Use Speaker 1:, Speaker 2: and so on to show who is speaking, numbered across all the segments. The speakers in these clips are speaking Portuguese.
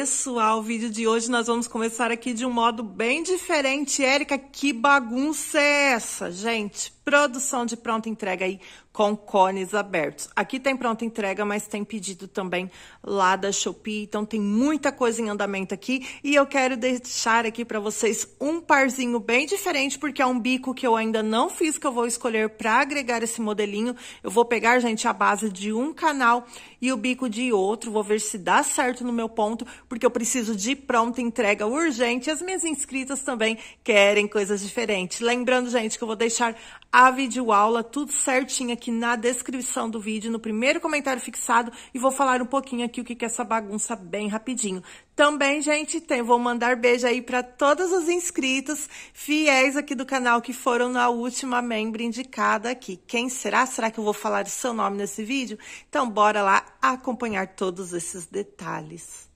Speaker 1: Pessoal, o vídeo de hoje nós vamos começar aqui de um modo bem diferente. Érica, que bagunça é essa, gente? Produção de pronta entrega aí com cones abertos. Aqui tem pronta entrega, mas tem pedido também lá da Shopee, então tem muita coisa em andamento aqui e eu quero deixar aqui para vocês um parzinho bem diferente, porque é um bico que eu ainda não fiz, que eu vou escolher para agregar esse modelinho. Eu vou pegar, gente, a base de um canal e o bico de outro, vou ver se dá certo no meu ponto, porque eu preciso de pronta entrega urgente. As minhas inscritas também querem coisas diferentes. Lembrando, gente, que eu vou deixar a videoaula tudo certinho aqui aqui na descrição do vídeo, no primeiro comentário fixado, e vou falar um pouquinho aqui o que é essa bagunça bem rapidinho. Também, gente, tem, vou mandar beijo aí para todos os inscritos fiéis aqui do canal que foram na última membro indicada aqui. Quem será? Será que eu vou falar o seu nome nesse vídeo? Então, bora lá acompanhar todos esses detalhes.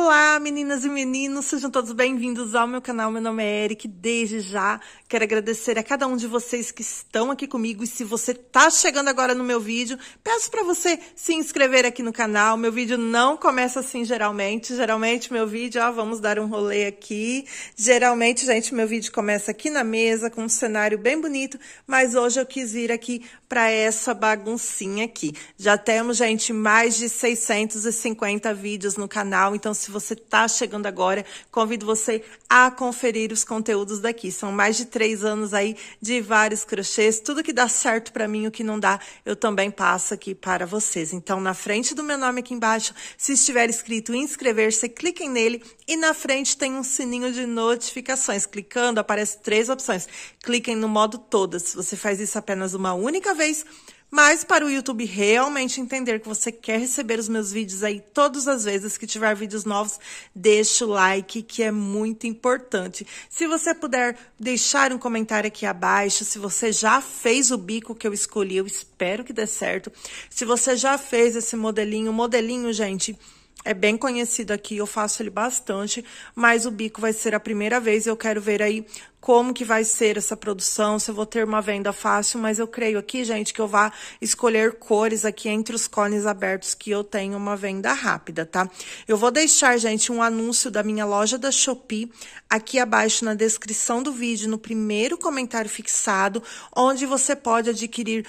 Speaker 1: Olá, meninas e meninos, sejam todos bem-vindos ao meu canal. Meu nome é Eric. Desde já quero agradecer a cada um de vocês que estão aqui comigo. E se você está chegando agora no meu vídeo, peço para você se inscrever aqui no canal. Meu vídeo não começa assim geralmente. Geralmente, meu vídeo, ó, vamos dar um rolê aqui. Geralmente, gente, meu vídeo começa aqui na mesa com um cenário bem bonito, mas hoje eu quis ir aqui para essa baguncinha aqui. Já temos, gente, mais de 650 vídeos no canal, então se você está chegando agora, convido você a conferir os conteúdos daqui. São mais de três anos aí de vários crochês, tudo que dá certo para mim, o que não dá, eu também passo aqui para vocês. Então, na frente do meu nome aqui embaixo, se estiver escrito inscrever-se, cliquem nele e na frente tem um sininho de notificações. Clicando, aparece três opções. Cliquem no modo todas. Se você faz isso apenas uma única vez. Mas para o YouTube realmente entender que você quer receber os meus vídeos aí todas as vezes que tiver vídeos novos, deixa o like que é muito importante. Se você puder deixar um comentário aqui abaixo, se você já fez o bico que eu escolhi, eu espero que dê certo. Se você já fez esse modelinho, modelinho, gente, é bem conhecido aqui, eu faço ele bastante, mas o bico vai ser a primeira vez. Eu quero ver aí como que vai ser essa produção, se eu vou ter uma venda fácil, mas eu creio aqui, gente, que eu vá escolher cores aqui entre os cones abertos que eu tenho uma venda rápida, tá? Eu vou deixar, gente, um anúncio da minha loja da Shopee aqui abaixo na descrição do vídeo, no primeiro comentário fixado, onde você pode adquirir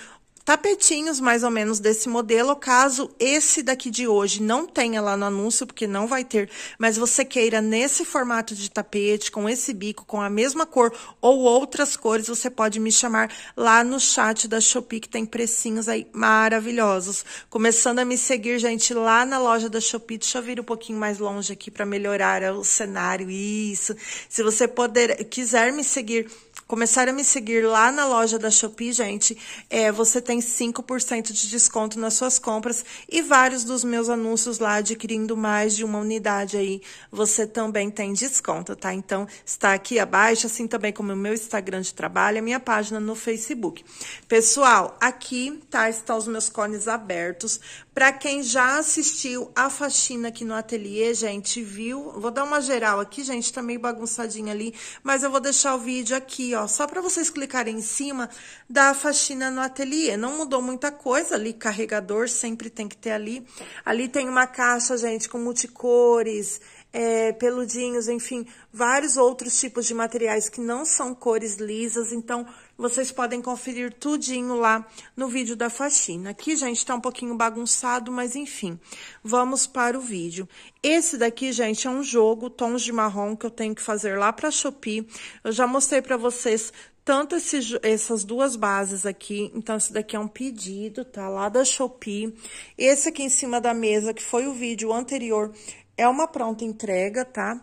Speaker 1: tapetinhos mais ou menos desse modelo, caso esse daqui de hoje não tenha lá no anúncio, porque não vai ter, mas você queira nesse formato de tapete, com esse bico, com a mesma cor ou outras cores, você pode me chamar lá no chat da Shopee, que tem precinhos aí maravilhosos. Começando a me seguir, gente, lá na loja da Shopee, deixa eu vir um pouquinho mais longe aqui para melhorar o cenário, isso. Se você poder, quiser me seguir Começaram a me seguir lá na loja da Shopee, gente, é, você tem 5% de desconto nas suas compras e vários dos meus anúncios lá adquirindo mais de uma unidade aí, você também tem desconto, tá? Então, está aqui abaixo, assim também como o meu Instagram de trabalho, a minha página no Facebook. Pessoal, aqui, tá, estão os meus cones abertos. Para quem já assistiu a faxina aqui no ateliê, gente, viu? Vou dar uma geral aqui, gente, tá meio bagunçadinha ali, mas eu vou deixar o vídeo aqui, ó ó, só para vocês clicarem em cima da faxina no ateliê. Não mudou muita coisa ali, carregador sempre tem que ter ali. Ali tem uma caixa, gente, com multicores, é, peludinhos, enfim, vários outros tipos de materiais que não são cores lisas. Então, vocês podem conferir tudinho lá no vídeo da faxina. Aqui, gente, tá um pouquinho bagunçado, mas enfim. Vamos para o vídeo. Esse daqui, gente, é um jogo, tons de marrom, que eu tenho que fazer lá pra Shopee. Eu já mostrei pra vocês tanto esse, essas duas bases aqui, então esse daqui é um pedido, tá? Lá da Shopee. Esse aqui em cima da mesa, que foi o vídeo anterior, é uma pronta entrega, tá?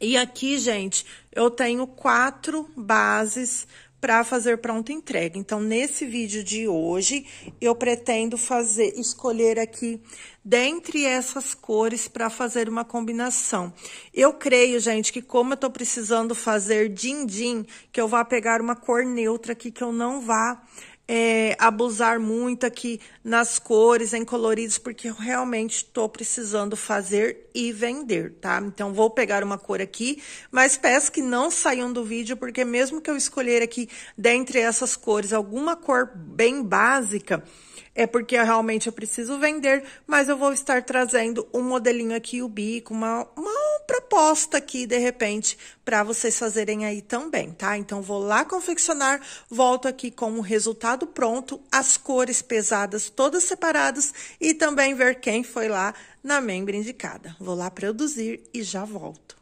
Speaker 1: E aqui, gente, eu tenho quatro bases para fazer pronta entrega. Então, nesse vídeo de hoje, eu pretendo fazer, escolher aqui dentre essas cores para fazer uma combinação. Eu creio, gente, que como eu tô precisando fazer din-din, que eu vá pegar uma cor neutra aqui que eu não vá é, abusar muito aqui nas cores, em coloridos, porque eu realmente estou precisando fazer e vender, tá? Então, vou pegar uma cor aqui, mas peço que não saiam do vídeo, porque mesmo que eu escolher aqui, dentre essas cores, alguma cor bem básica, é porque realmente eu preciso vender, mas eu vou estar trazendo um modelinho aqui, o bico, uma, uma proposta aqui, de repente, para vocês fazerem aí também, tá? Então, vou lá confeccionar, volto aqui com o resultado pronto, as cores pesadas todas separadas e também ver quem foi lá na membra indicada. Vou lá produzir e já volto.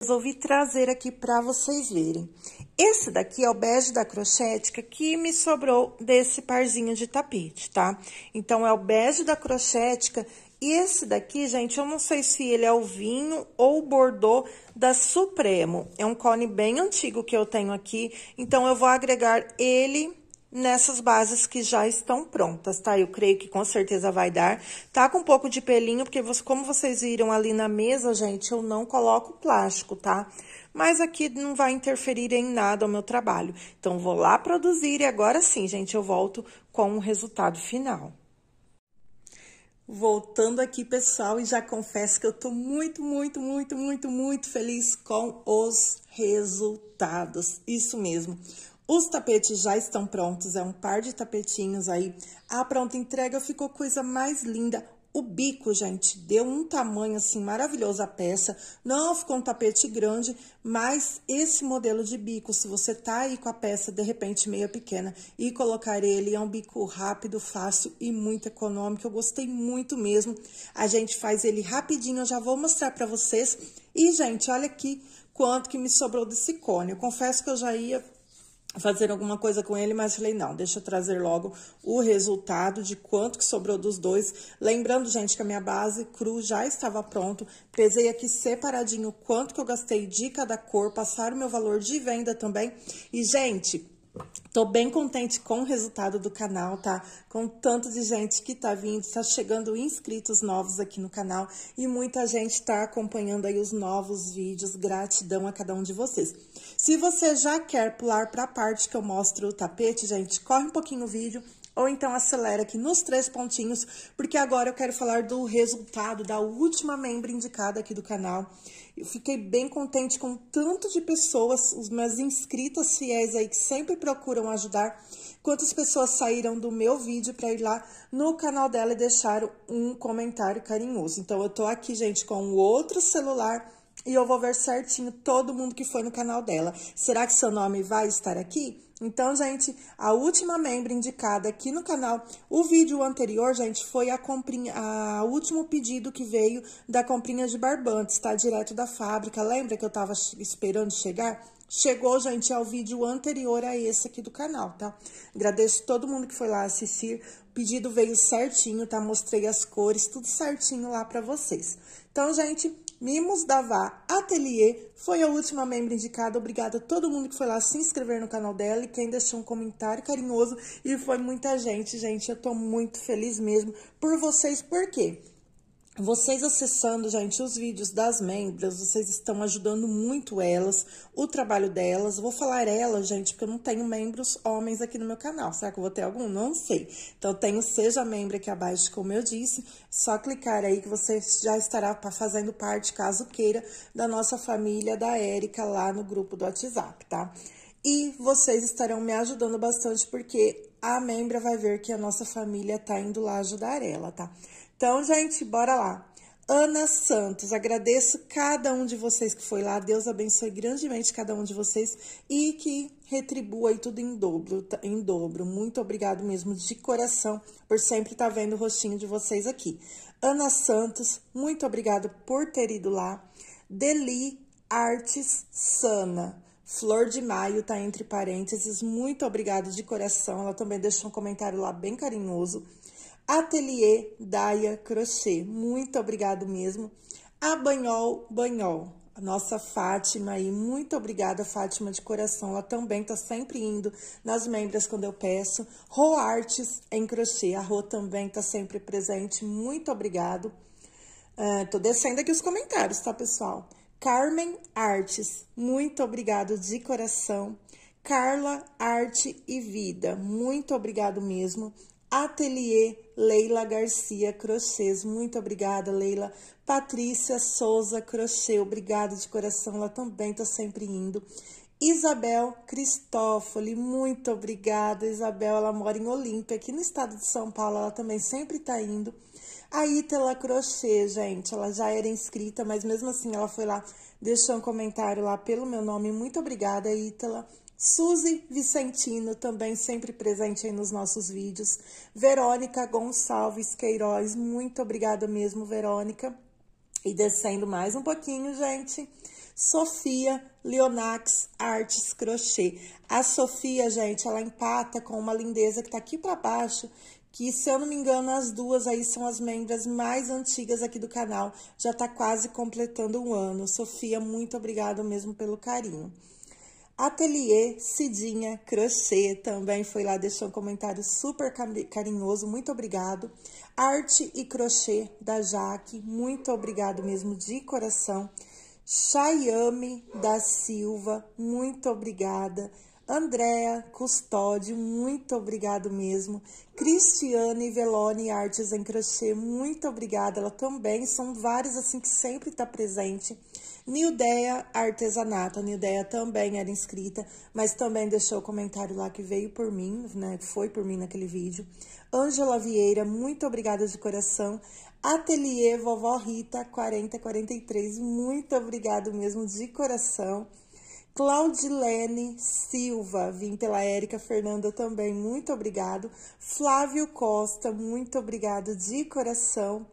Speaker 1: Resolvi trazer aqui para vocês verem. Esse daqui é o bege da crochética que me sobrou desse parzinho de tapete, tá? Então, é o bege da crochética e esse daqui, gente, eu não sei se ele é o vinho ou o bordô da Supremo. É um cone bem antigo que eu tenho aqui, então eu vou agregar ele nessas bases que já estão prontas, tá? Eu creio que com certeza vai dar. Tá com um pouco de pelinho, porque você, como vocês viram ali na mesa, gente, eu não coloco plástico, tá? Mas aqui não vai interferir em nada o meu trabalho. Então, vou lá produzir e agora sim, gente, eu volto com o resultado final. Voltando aqui, pessoal, e já confesso que eu tô muito, muito, muito, muito, muito feliz com os resultados. Isso mesmo. Os tapetes já estão prontos, é um par de tapetinhos aí. A pronta entrega ficou coisa mais linda. O bico, gente, deu um tamanho assim maravilhoso a peça. Não ficou um tapete grande, mas esse modelo de bico, se você tá aí com a peça de repente meio pequena e colocar ele, é um bico rápido, fácil e muito econômico. Eu gostei muito mesmo. A gente faz ele rapidinho, eu já vou mostrar para vocês. E, gente, olha aqui quanto que me sobrou desse cone. Eu confesso que eu já ia fazer alguma coisa com ele, mas falei, não, deixa eu trazer logo o resultado de quanto que sobrou dos dois. Lembrando, gente, que a minha base cru já estava pronto. Pesei aqui separadinho quanto que eu gastei de cada cor, passar o meu valor de venda também. E, gente, Tô bem contente com o resultado do canal, tá? Com tanto de gente que tá vindo, tá chegando inscritos novos aqui no canal e muita gente tá acompanhando aí os novos vídeos. Gratidão a cada um de vocês. Se você já quer pular para a parte que eu mostro o tapete, gente, corre um pouquinho o vídeo ou então acelera aqui nos três pontinhos, porque agora eu quero falar do resultado da última membro indicada aqui do canal. Eu fiquei bem contente com o tanto de pessoas, os meus inscritos fiéis aí que sempre procuram ajudar, quantas pessoas saíram do meu vídeo para ir lá no canal dela e deixaram um comentário carinhoso. Então eu tô aqui, gente, com outro celular e eu vou ver certinho todo mundo que foi no canal dela. Será que seu nome vai estar aqui? Então, gente, a última membro indicada aqui no canal, o vídeo anterior, gente, foi a comprinha, a último pedido que veio da comprinha de barbantes, tá? Direto da fábrica. Lembra que eu tava esperando chegar? Chegou, gente, ao vídeo anterior a esse aqui do canal, tá? Agradeço todo mundo que foi lá assistir. O pedido veio certinho, tá? Mostrei as cores, tudo certinho lá pra vocês. Então, gente, Mimos Davá Atelier foi a última membro indicada. Obrigada a todo mundo que foi lá se inscrever no canal dela e quem deixou um comentário carinhoso. E foi muita gente, gente. Eu tô muito feliz mesmo por vocês, por quê? Vocês acessando, gente, os vídeos das membros, vocês estão ajudando muito elas, o trabalho delas. Vou falar elas, gente, porque eu não tenho membros homens aqui no meu canal. Será que eu vou ter algum? Não sei. Então, tenho Seja Membro aqui abaixo, como eu disse. Só clicar aí que você já estará fazendo parte, caso queira, da nossa família da Érica lá no grupo do WhatsApp, tá? E vocês estarão me ajudando bastante, porque a membra vai ver que a nossa família tá indo lá ajudar ela, tá? Então, gente, bora lá. Ana Santos, agradeço cada um de vocês que foi lá. Deus abençoe grandemente cada um de vocês e que retribua aí tudo em dobro, tá, em dobro. Muito obrigado mesmo de coração por sempre estar tá vendo o rostinho de vocês aqui. Ana Santos, muito obrigado por ter ido lá. Deli Artes Sana. Flor de Maio tá entre parênteses. Muito obrigado de coração. Ela também deixou um comentário lá bem carinhoso. Ateliê Daia Crochê. Muito obrigado mesmo. A Banhol Banhol. A nossa Fátima aí, muito obrigada, Fátima de coração. Ela também tá sempre indo nas membras quando eu peço. Rô Artes em crochê. A Rô também tá sempre presente. Muito obrigado. Uh, tô descendo aqui os comentários, tá, pessoal? Carmen Artes, muito obrigado de coração. Carla Arte e Vida, muito obrigado mesmo. Ateliê Leila Garcia Crochês. Muito obrigada, Leila. Patrícia Souza Crochê, obrigada de coração. Ela também está sempre indo. Isabel Cristófoli, muito obrigada. Isabel, ela mora em Olímpia, aqui no estado de São Paulo, ela também sempre está indo. A Ítala Crochê, gente, ela já era inscrita, mas mesmo assim ela foi lá, deixou um comentário lá pelo meu nome. Muito obrigada, Ítala. Suzy Vicentino, também sempre presente aí nos nossos vídeos. Verônica Gonçalves Queiroz, muito obrigada mesmo, Verônica. E descendo mais um pouquinho, gente. Sofia Leonax Artes Crochê. A Sofia, gente, ela empata com uma lindeza que tá aqui para baixo, que se eu não me engano, as duas aí são as membras mais antigas aqui do canal. Já tá quase completando um ano. Sofia, muito obrigada mesmo pelo carinho. Ateliê Cidinha Crochê também foi lá, deixou um comentário super carinhoso, muito obrigado. Arte e Crochê da Jaque, muito obrigado mesmo de coração. Chayame da Silva, muito obrigada. Andréa, Custódio, muito obrigado mesmo. Cristiane Velone Artes em Crochê, muito obrigada. Ela também, são várias assim que sempre está presente. Nildeia Artesanato, a Nildeia também era inscrita, mas também deixou o comentário lá que veio por mim, né? Foi por mim naquele vídeo. Ângela Vieira, muito obrigada de coração. Ateliê Vovó Rita 4043, muito obrigado mesmo de coração. Claudilene Silva, vim pela Érica Fernanda também, muito obrigado. Flávio Costa, muito obrigado de coração.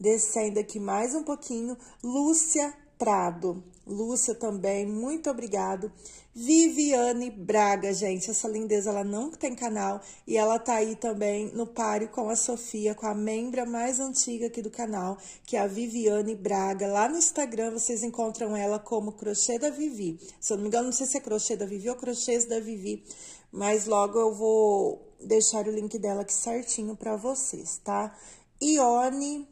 Speaker 1: Descendo aqui mais um pouquinho, Lúcia Prado. Lúcia também, muito obrigado. Viviane Braga, gente, essa lindeza, ela não tem canal e ela tá aí também no páreo com a Sofia, com a membra mais antiga aqui do canal, que é a Viviane Braga. Lá no Instagram vocês encontram ela como Crochê da Vivi. Se eu não me engano, não sei se é Crochê da Vivi ou Crochês da Vivi, mas logo eu vou deixar o link dela aqui certinho para vocês, tá? Ione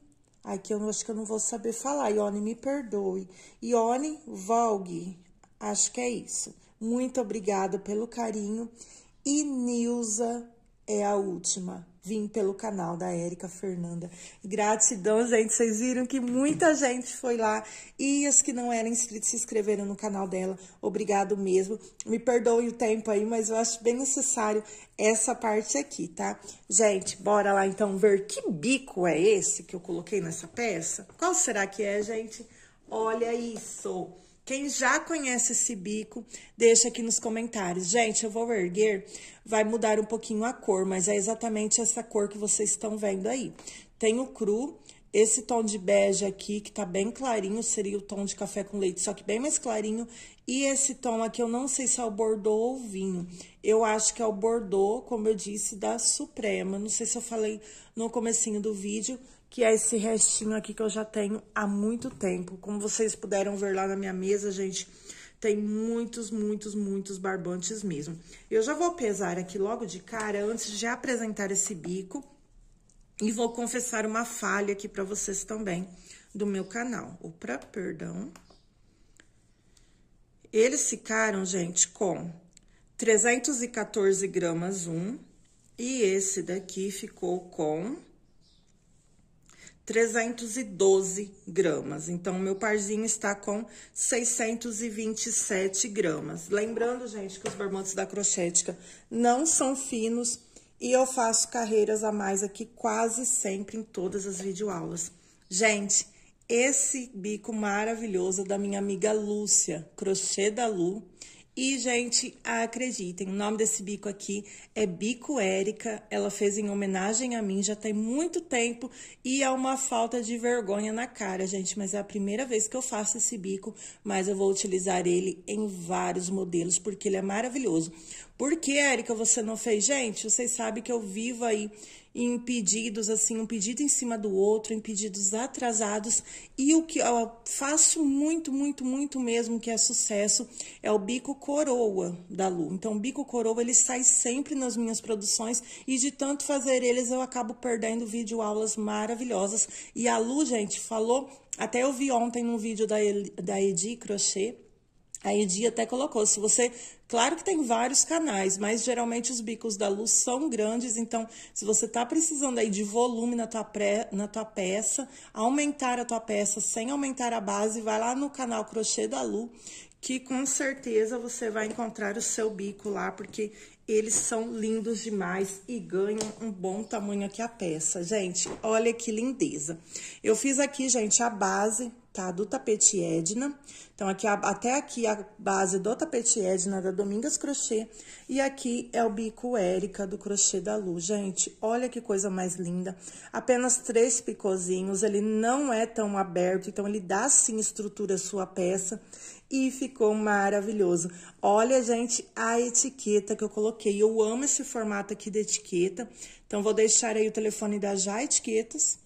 Speaker 1: Aqui eu acho que eu não vou saber falar. Ione, me perdoe. Ione Volg, acho que é isso. Muito obrigada pelo carinho. E Nilza é a última vim pelo canal da Érica Fernanda. Gratidão, gente. Vocês viram que muita gente foi lá e as que não eram inscritas se inscreveram no canal dela. Obrigado mesmo. Me perdoem o tempo aí, mas eu acho bem necessário essa parte aqui, tá? Gente, bora lá então ver que bico é esse que eu coloquei nessa peça. Qual será que é, gente? Olha isso! Quem já conhece esse bico, deixa aqui nos comentários. Gente, eu vou erguer, vai mudar um pouquinho a cor, mas é exatamente essa cor que vocês estão vendo aí. Tem o cru, esse tom de bege aqui, que tá bem clarinho, seria o tom de café com leite, só que bem mais clarinho. E esse tom aqui, eu não sei se é o bordô ou vinho. Eu acho que é o bordô, como eu disse, da Suprema. Não sei se eu falei no comecinho do vídeo, que é esse restinho aqui que eu já tenho há muito tempo. Como vocês puderam ver lá na minha mesa, gente, tem muitos, muitos, muitos barbantes mesmo. Eu já vou pesar aqui logo de cara, antes de apresentar esse bico. E vou confessar uma falha aqui para vocês também do meu canal. Opa, perdão. Eles ficaram, gente, com 314 gramas um. E esse daqui ficou com 312 gramas. Então, meu parzinho está com 627 gramas. Lembrando, gente, que os barbantes da Crochética não são finos e eu faço carreiras a mais aqui quase sempre em todas as videoaulas. Gente, esse bico maravilhoso é da minha amiga Lúcia, crochê da Lu e, gente, acreditem, o nome desse bico aqui é Bico Érica. Ela fez em homenagem a mim já tem muito tempo e é uma falta de vergonha na cara, gente. Mas é a primeira vez que eu faço esse bico, mas eu vou utilizar ele em vários modelos porque ele é maravilhoso. Por que, Érica, você não fez? Gente, vocês sabem que eu vivo aí em pedidos assim, um pedido em cima do outro, em pedidos atrasados. E o que eu faço muito, muito, muito mesmo que é sucesso é o bico coroa da Lu. Então, o bico coroa ele sai sempre nas minhas produções e de tanto fazer eles eu acabo perdendo vídeo aulas maravilhosas. E a Lu, gente, falou até eu vi ontem num vídeo da, da Edi Crochê, Aí o dia até colocou, se você, claro que tem vários canais, mas geralmente os bicos da luz são grandes, então se você tá precisando aí de volume na tua, pré, na tua peça, aumentar a tua peça sem aumentar a base, vai lá no canal Crochê da Lu, que com certeza você vai encontrar o seu bico lá, porque eles são lindos demais e ganham um bom tamanho aqui a peça. Gente, olha que lindeza. Eu fiz aqui, gente, a base tá? Do tapete Edna. Então, aqui, até aqui a base do tapete Edna da Domingas Crochê. E aqui é o bico Érica do Crochê da Lu. Gente, olha que coisa mais linda. Apenas três picozinhos, ele não é tão aberto, então ele dá sim estrutura à sua peça. E ficou maravilhoso. Olha, gente, a etiqueta que eu coloquei. Eu amo esse formato aqui de etiqueta. Então, vou deixar aí o telefone da Já Etiquetas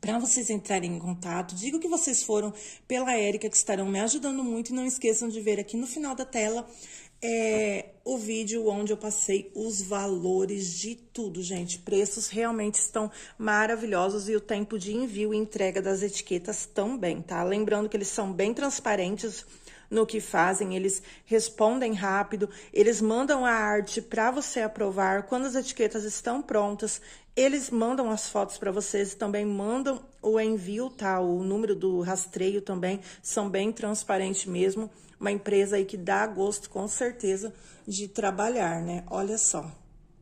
Speaker 1: para vocês entrarem em contato. Digo que vocês foram pela Érica, que estarão me ajudando muito. E não esqueçam de ver aqui no final da tela é, o vídeo onde eu passei os valores de tudo, gente. Preços realmente estão maravilhosos e o tempo de envio e entrega das etiquetas também, tá? Lembrando que eles são bem transparentes no que fazem, eles respondem rápido, eles mandam a arte para você aprovar. Quando as etiquetas estão prontas, eles mandam as fotos para vocês e também mandam o envio, tá? O número do rastreio também são bem transparentes mesmo. Uma empresa aí que dá gosto, com certeza, de trabalhar, né? Olha só,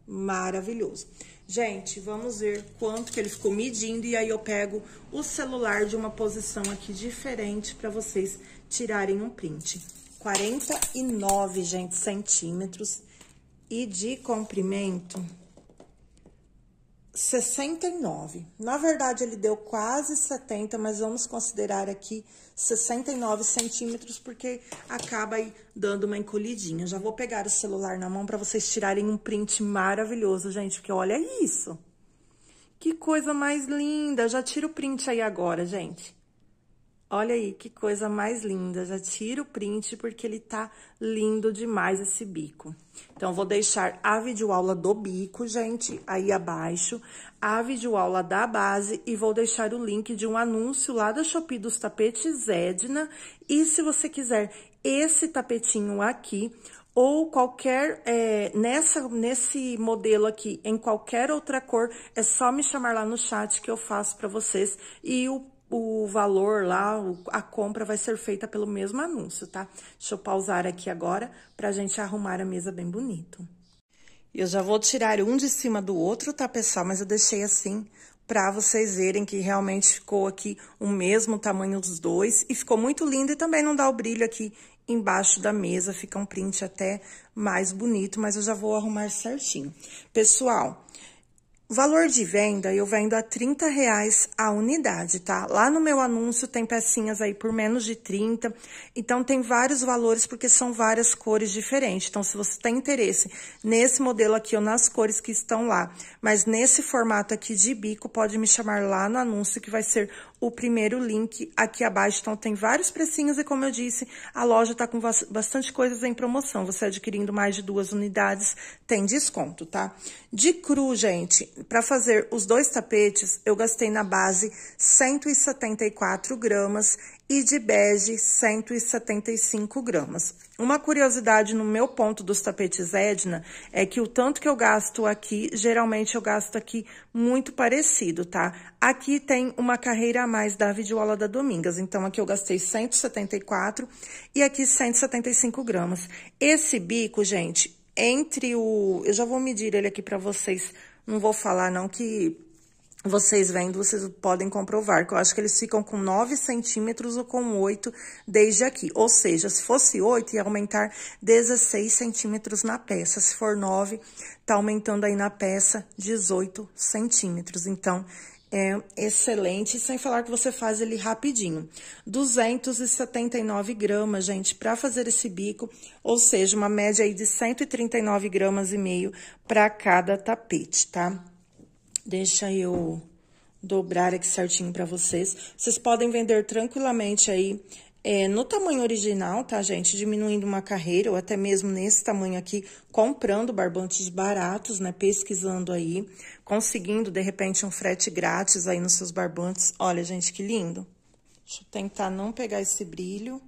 Speaker 1: maravilhoso. Gente, vamos ver quanto que ele ficou medindo e aí eu pego o celular de uma posição aqui diferente para vocês tirarem um print. 49, gente, centímetros. E de comprimento, 69. Na verdade, ele deu quase 70, mas vamos considerar aqui 69 centímetros, porque acaba aí dando uma encolhidinha. Já vou pegar o celular na mão para vocês tirarem um print maravilhoso, gente, porque olha isso. Que coisa mais linda! Já tira o print aí agora, gente. Olha aí que coisa mais linda. Já tira o print porque ele tá lindo demais esse bico. Então, vou deixar a videoaula do bico, gente, aí abaixo, a videoaula da base e vou deixar o link de um anúncio lá da Shopee dos tapetes Edna. E se você quiser esse tapetinho aqui, ou qualquer é, nessa nesse modelo aqui em qualquer outra cor é só me chamar lá no chat que eu faço para vocês e o o valor lá, a compra vai ser feita pelo mesmo anúncio, tá? Deixa eu pausar aqui agora para a gente arrumar a mesa bem bonito. Eu já vou tirar um de cima do outro, tá, pessoal? Mas eu deixei assim para vocês verem que realmente ficou aqui o mesmo tamanho dos dois. E ficou muito lindo e também não dá o brilho aqui embaixo da mesa. Fica um print até mais bonito, mas eu já vou arrumar certinho. Pessoal, o valor de venda eu vendo a 30 reais a unidade, tá? Lá no meu anúncio tem pecinhas aí por menos de 30, então tem vários valores porque são várias cores diferentes. Então, se você tem interesse nesse modelo aqui ou nas cores que estão lá, mas nesse formato aqui de bico, pode me chamar lá no anúncio que vai ser o primeiro link aqui abaixo. Então, tem vários precinhos e, como eu disse, a loja está com bastante coisas em promoção. Você adquirindo mais de duas unidades, tem desconto, tá? De cru, gente, para fazer os dois tapetes, eu gastei na base 174 gramas e de bege 175 gramas. Uma curiosidade no meu ponto dos tapetes Edna é que o tanto que eu gasto aqui, geralmente eu gasto aqui muito parecido, tá? Aqui tem uma carreira a mais da videoaula da Domingas, então aqui eu gastei 174 e aqui 175 gramas. Esse bico, gente, entre o... Eu já vou medir ele aqui para vocês, não vou falar não que vocês vendo, vocês podem comprovar que eu acho que eles ficam com 9 centímetros ou com 8 desde aqui. Ou seja, se fosse 8, ia aumentar 16 centímetros na peça. Se for 9, tá aumentando aí na peça 18 centímetros. Então, é excelente, sem falar que você faz ele rapidinho. 279 gramas, gente, para fazer esse bico, ou seja, uma média aí de 139 gramas e meio para cada tapete, tá? Deixa eu dobrar aqui certinho para vocês. Vocês podem vender tranquilamente aí é, no tamanho original, tá, gente? Diminuindo uma carreira, ou até mesmo nesse tamanho aqui, comprando barbantes baratos, né? Pesquisando aí, conseguindo, de repente, um frete grátis aí nos seus barbantes. Olha, gente, que lindo. Deixa eu tentar não pegar esse brilho.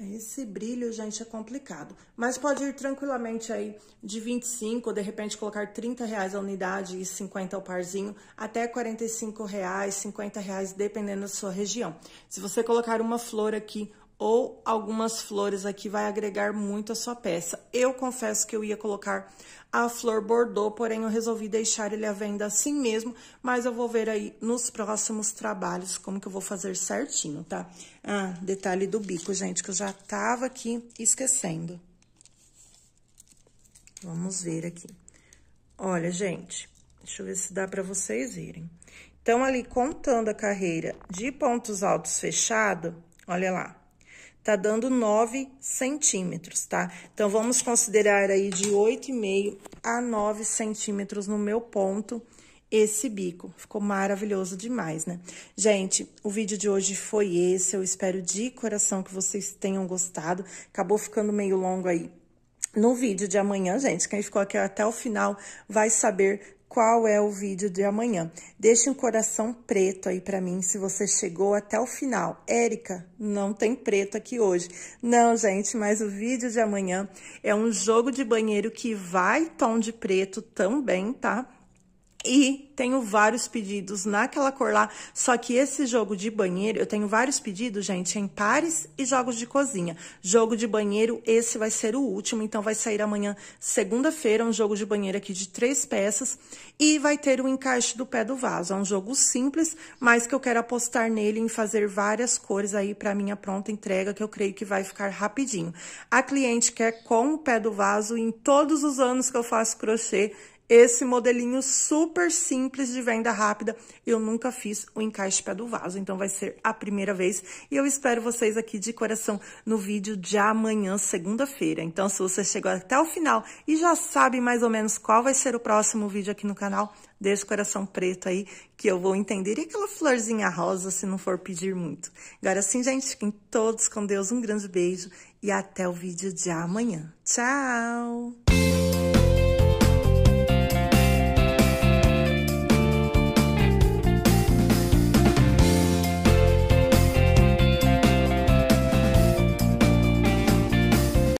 Speaker 1: Esse brilho, gente, é complicado. Mas pode ir tranquilamente aí de 25, de repente colocar 30 reais a unidade e 50 o parzinho, até 45 reais, 50 reais, dependendo da sua região. Se você colocar uma flor aqui, ou algumas flores aqui vai agregar muito a sua peça. Eu confesso que eu ia colocar a flor bordô, porém eu resolvi deixar ele à venda assim mesmo, mas eu vou ver aí nos próximos trabalhos como que eu vou fazer certinho, tá? Ah, detalhe do bico, gente, que eu já tava aqui esquecendo. Vamos ver aqui. Olha, gente, deixa eu ver se dá pra vocês verem. Então, ali, contando a carreira de pontos altos fechado, olha lá, tá dando 9 centímetros, tá? Então, vamos considerar aí de 8,5 a 9 centímetros no meu ponto esse bico. Ficou maravilhoso demais, né? Gente, o vídeo de hoje foi esse. Eu espero de coração que vocês tenham gostado. Acabou ficando meio longo aí. No vídeo de amanhã, gente, quem ficou aqui até o final vai saber qual é o vídeo de amanhã. Deixe um coração preto aí para mim se você chegou até o final. Érica, não tem preto aqui hoje. Não, gente, mas o vídeo de amanhã é um jogo de banheiro que vai tom de preto também, tá? E tenho vários pedidos naquela cor lá. Só que esse jogo de banheiro, eu tenho vários pedidos, gente, em pares e jogos de cozinha. Jogo de banheiro, esse vai ser o último, então vai sair amanhã, segunda-feira, um jogo de banheiro aqui de três peças. E vai ter o encaixe do pé do vaso. É um jogo simples, mas que eu quero apostar nele em fazer várias cores aí para minha pronta entrega, que eu creio que vai ficar rapidinho. A cliente quer com o pé do vaso, em todos os anos que eu faço crochê, esse modelinho super simples de venda rápida. Eu nunca fiz o encaixe pé do vaso, então vai ser a primeira vez. E eu espero vocês aqui de coração no vídeo de amanhã, segunda-feira. Então, se você chegou até o final e já sabe mais ou menos qual vai ser o próximo vídeo aqui no canal, deixa o coração preto aí que eu vou entender. E aquela florzinha rosa, se não for pedir muito. Agora sim, gente, fiquem todos com Deus. Um grande beijo e até o vídeo de amanhã. Tchau!